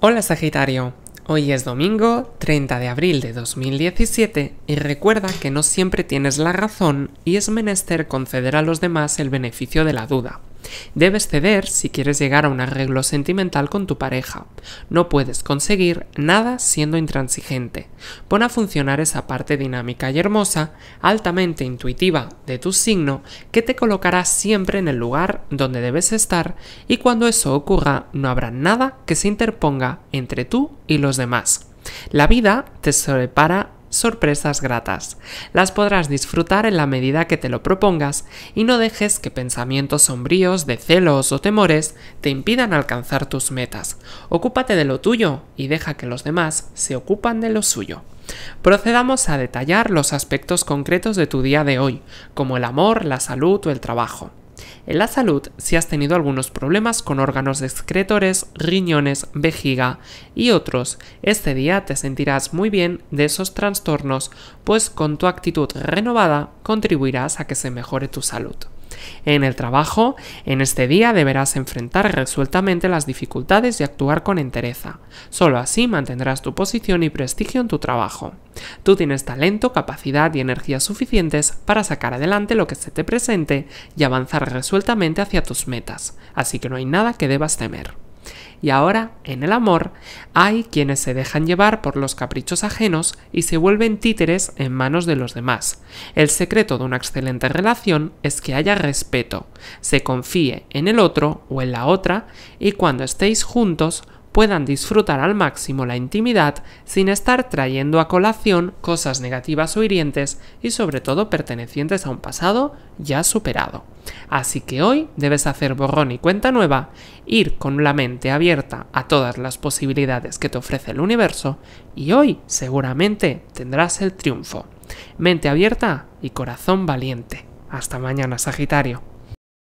Hola Sagitario, hoy es domingo 30 de abril de 2017 y recuerda que no siempre tienes la razón y es menester conceder a los demás el beneficio de la duda. Debes ceder si quieres llegar a un arreglo sentimental con tu pareja. No puedes conseguir nada siendo intransigente. Pon a funcionar esa parte dinámica y hermosa, altamente intuitiva de tu signo, que te colocará siempre en el lugar donde debes estar y cuando eso ocurra no habrá nada que se interponga entre tú y los demás. La vida te separa sorpresas gratas. Las podrás disfrutar en la medida que te lo propongas y no dejes que pensamientos sombríos de celos o temores te impidan alcanzar tus metas. Ocúpate de lo tuyo y deja que los demás se ocupan de lo suyo. Procedamos a detallar los aspectos concretos de tu día de hoy, como el amor, la salud o el trabajo. En la salud, si has tenido algunos problemas con órganos excretores, riñones, vejiga y otros, este día te sentirás muy bien de esos trastornos, pues con tu actitud renovada contribuirás a que se mejore tu salud. En el trabajo, en este día deberás enfrentar resueltamente las dificultades y actuar con entereza. Solo así mantendrás tu posición y prestigio en tu trabajo. Tú tienes talento, capacidad y energía suficientes para sacar adelante lo que se te presente y avanzar resueltamente hacia tus metas, así que no hay nada que debas temer. Y ahora, en el amor, hay quienes se dejan llevar por los caprichos ajenos y se vuelven títeres en manos de los demás. El secreto de una excelente relación es que haya respeto, se confíe en el otro o en la otra y cuando estéis juntos puedan disfrutar al máximo la intimidad sin estar trayendo a colación cosas negativas o hirientes y sobre todo pertenecientes a un pasado ya superado. Así que hoy debes hacer borrón y cuenta nueva, ir con la mente abierta a todas las posibilidades que te ofrece el universo y hoy seguramente tendrás el triunfo. Mente abierta y corazón valiente. Hasta mañana, Sagitario.